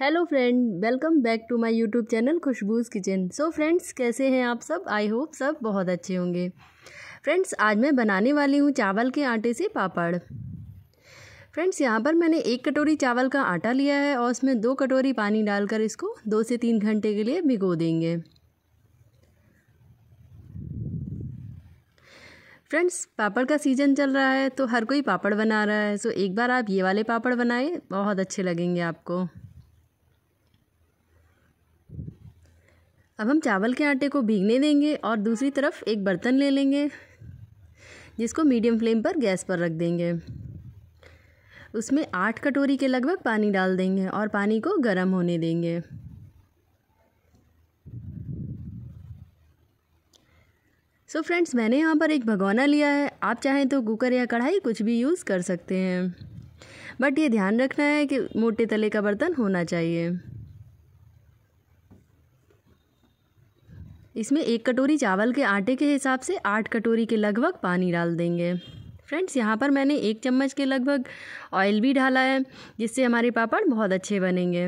hello friend welcome back to my YouTube channel Khushbu's kitchen so friends कैसे हैं आप सब आई होप सब बहुत अच्छे होंगे फ्रेंड्स आज मैं बनाने वाली हूँ चावल के आटे से पापड़ फ्रेंड्स यहाँ पर मैंने एक कटोरी चावल का आटा लिया है और उसमें दो कटोरी पानी डालकर इसको दो से तीन घंटे के लिए भिगो देंगे फ्रेंड्स पापड़ का सीज़न चल रहा है तो हर कोई पापड़ बना रहा है सो एक बार आप ये वाले पापड़ बनाए बहुत अच्छे लगेंगे आपको अब हम चावल के आटे को भीगने देंगे और दूसरी तरफ एक बर्तन ले लेंगे जिसको मीडियम फ्लेम पर गैस पर रख देंगे उसमें आठ कटोरी के लगभग पानी डाल देंगे और पानी को गर्म होने देंगे सो so फ्रेंड्स मैंने यहाँ पर एक भगोना लिया है आप चाहें तो कुकर या कढ़ाई कुछ भी यूज़ कर सकते हैं बट ये ध्यान रखना है कि मोटे तले का बर्तन होना चाहिए इसमें एक कटोरी चावल के आटे के हिसाब से आठ कटोरी के लगभग पानी डाल देंगे फ्रेंड्स यहाँ पर मैंने एक चम्मच के लगभग ऑयल भी डाला है जिससे हमारे पापड़ बहुत अच्छे बनेंगे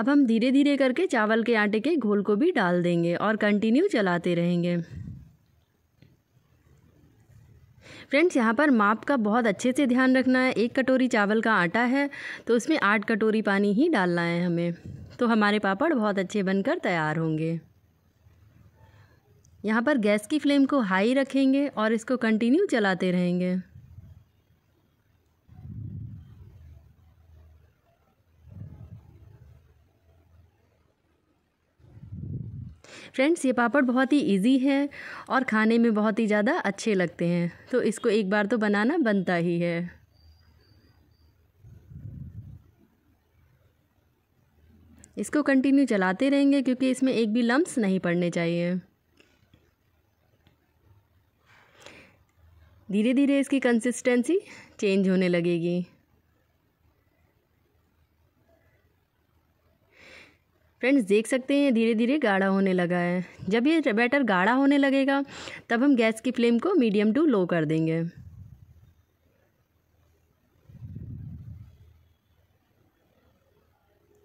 अब हम धीरे धीरे करके चावल के आटे के घोल को भी डाल देंगे और कंटिन्यू चलाते रहेंगे फ्रेंड्स यहाँ पर माप का बहुत अच्छे से ध्यान रखना है एक कटोरी चावल का आटा है तो उसमें आठ कटोरी पानी ही डालना है हमें तो हमारे पापड़ बहुत अच्छे बनकर तैयार होंगे यहाँ पर गैस की फ्लेम को हाई रखेंगे और इसको कंटिन्यू चलाते रहेंगे फ्रेंड्स ये पापड़ बहुत ही इजी है और खाने में बहुत ही ज़्यादा अच्छे लगते हैं तो इसको एक बार तो बनाना बनता ही है इसको कंटिन्यू चलाते रहेंगे क्योंकि इसमें एक भी लम्स नहीं पड़ने चाहिए धीरे धीरे इसकी कंसिस्टेंसी चेंज होने लगेगी फ्रेंड्स देख सकते हैं धीरे धीरे गाढ़ा होने लगा है जब ये बैटर गाढ़ा होने लगेगा तब हम गैस की फ्लेम को मीडियम टू लो कर देंगे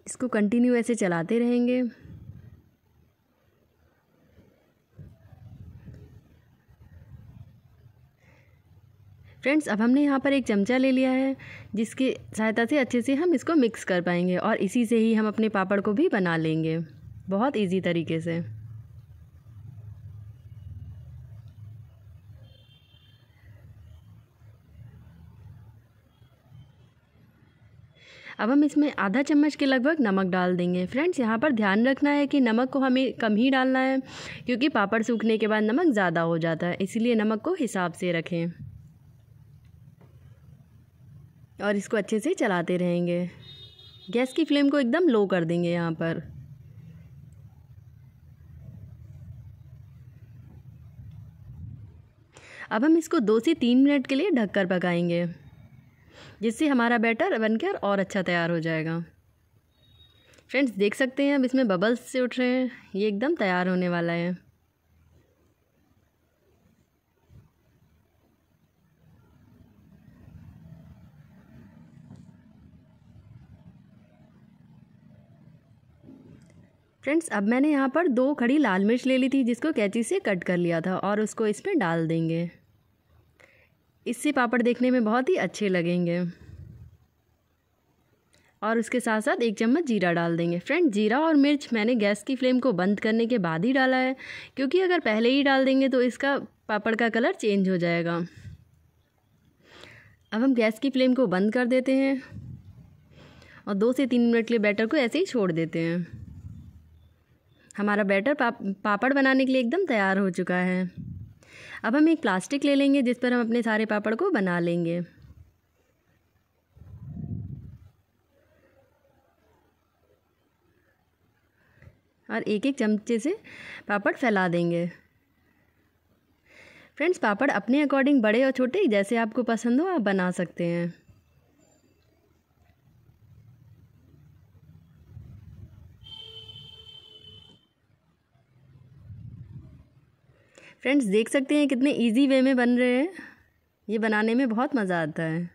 इसको कंटिन्यू ऐसे चलाते रहेंगे फ्रेंड्स अब हमने यहाँ पर एक चमचा ले लिया है जिसकी सहायता से अच्छे से हम इसको मिक्स कर पाएंगे और इसी से ही हम अपने पापड़ को भी बना लेंगे बहुत इजी तरीके से अब हम इसमें आधा चम्मच के लगभग नमक डाल देंगे फ्रेंड्स यहाँ पर ध्यान रखना है कि नमक को हमें कम ही डालना है क्योंकि पापड़ सूखने के बाद नमक ज़्यादा हो जाता है इसीलिए नमक को हिसाब से रखें और इसको अच्छे से चलाते रहेंगे गैस की फ्लेम को एकदम लो कर देंगे यहाँ पर अब हम इसको दो से तीन मिनट के लिए ढककर पकाएंगे जिससे हमारा बैटर बनकर और अच्छा तैयार हो जाएगा फ्रेंड्स देख सकते हैं अब इसमें बबल्स से उठ रहे हैं ये एकदम तैयार होने वाला है फ्रेंड्स अब मैंने यहाँ पर दो खड़ी लाल मिर्च ले ली थी जिसको कैची से कट कर लिया था और उसको इसमें डाल देंगे इससे पापड़ देखने में बहुत ही अच्छे लगेंगे और उसके साथ साथ एक चम्मच जीरा डाल देंगे फ्रेंड जीरा और मिर्च मैंने गैस की फ्लेम को बंद करने के बाद ही डाला है क्योंकि अगर पहले ही डाल देंगे तो इसका पापड़ का कलर चेंज हो जाएगा अब हम गैस की फ्लेम को बंद कर देते हैं और दो से तीन मिनट के लिए बैटर को ऐसे ही छोड़ देते हैं हमारा बैटर पाप, पापड़ बनाने के लिए एकदम तैयार हो चुका है अब हम एक प्लास्टिक ले लेंगे जिस पर हम अपने सारे पापड़ को बना लेंगे और एक एक चमचे से पापड़ फैला देंगे फ्रेंड्स पापड़ अपने अकॉर्डिंग बड़े और छोटे जैसे आपको पसंद हो आप बना सकते हैं फ्रेंड्स देख सकते हैं कितने इजी वे में बन रहे हैं ये बनाने में बहुत मज़ा आता है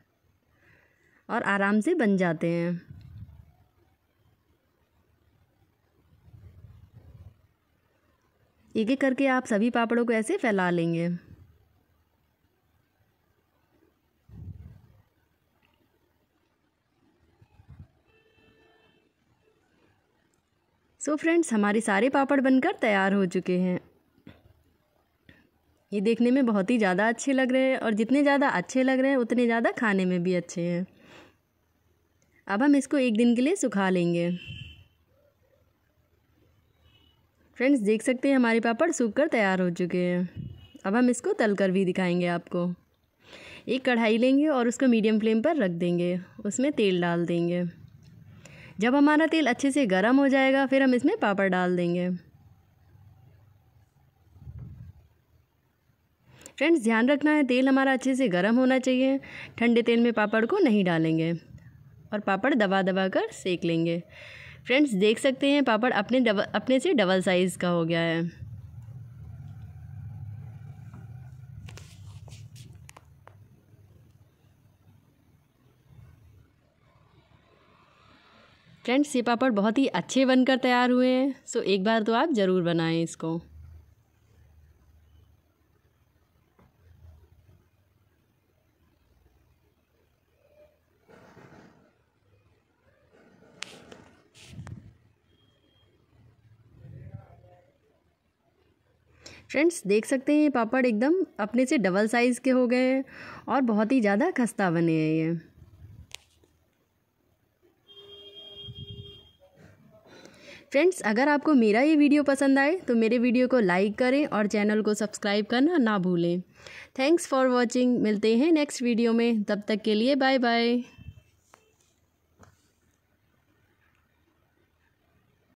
और आराम से बन जाते हैं एक एक करके आप सभी पापड़ों को ऐसे फैला लेंगे सो so फ्रेंड्स हमारे सारे पापड़ बनकर तैयार हो चुके हैं ये देखने में बहुत ही ज़्यादा अच्छे लग रहे हैं और जितने ज़्यादा अच्छे लग रहे हैं उतने ज़्यादा खाने में भी अच्छे हैं अब हम इसको एक दिन के लिए सुखा लेंगे फ्रेंड्स देख सकते हैं हमारे पापड़ सूख कर तैयार हो चुके हैं अब हम इसको तल कर भी दिखाएंगे आपको एक कढ़ाई लेंगे और उसको मीडियम फ्लेम पर रख देंगे उसमें तेल डाल देंगे जब हमारा तेल अच्छे से गर्म हो जाएगा फिर हम इसमें पापड़ डाल देंगे फ्रेंड्स ध्यान रखना है तेल हमारा अच्छे से गर्म होना चाहिए ठंडे तेल में पापड़ को नहीं डालेंगे और पापड़ दबा दबा कर सेक लेंगे फ्रेंड्स देख सकते हैं पापड़ अपने डबल अपने से डबल साइज़ का हो गया है फ्रेंड्स ये पापड़ बहुत ही अच्छे बनकर तैयार हुए हैं सो एक बार तो आप ज़रूर बनाएं इसको फ्रेंड्स देख सकते हैं ये पापड़ एकदम अपने से डबल साइज़ के हो गए हैं और बहुत ही ज़्यादा खस्ता बने हैं ये फ्रेंड्स अगर आपको मेरा ये वीडियो पसंद आए तो मेरे वीडियो को लाइक करें और चैनल को सब्सक्राइब करना ना भूलें थैंक्स फॉर वॉचिंग मिलते हैं नेक्स्ट वीडियो में तब तक के लिए बाय बाय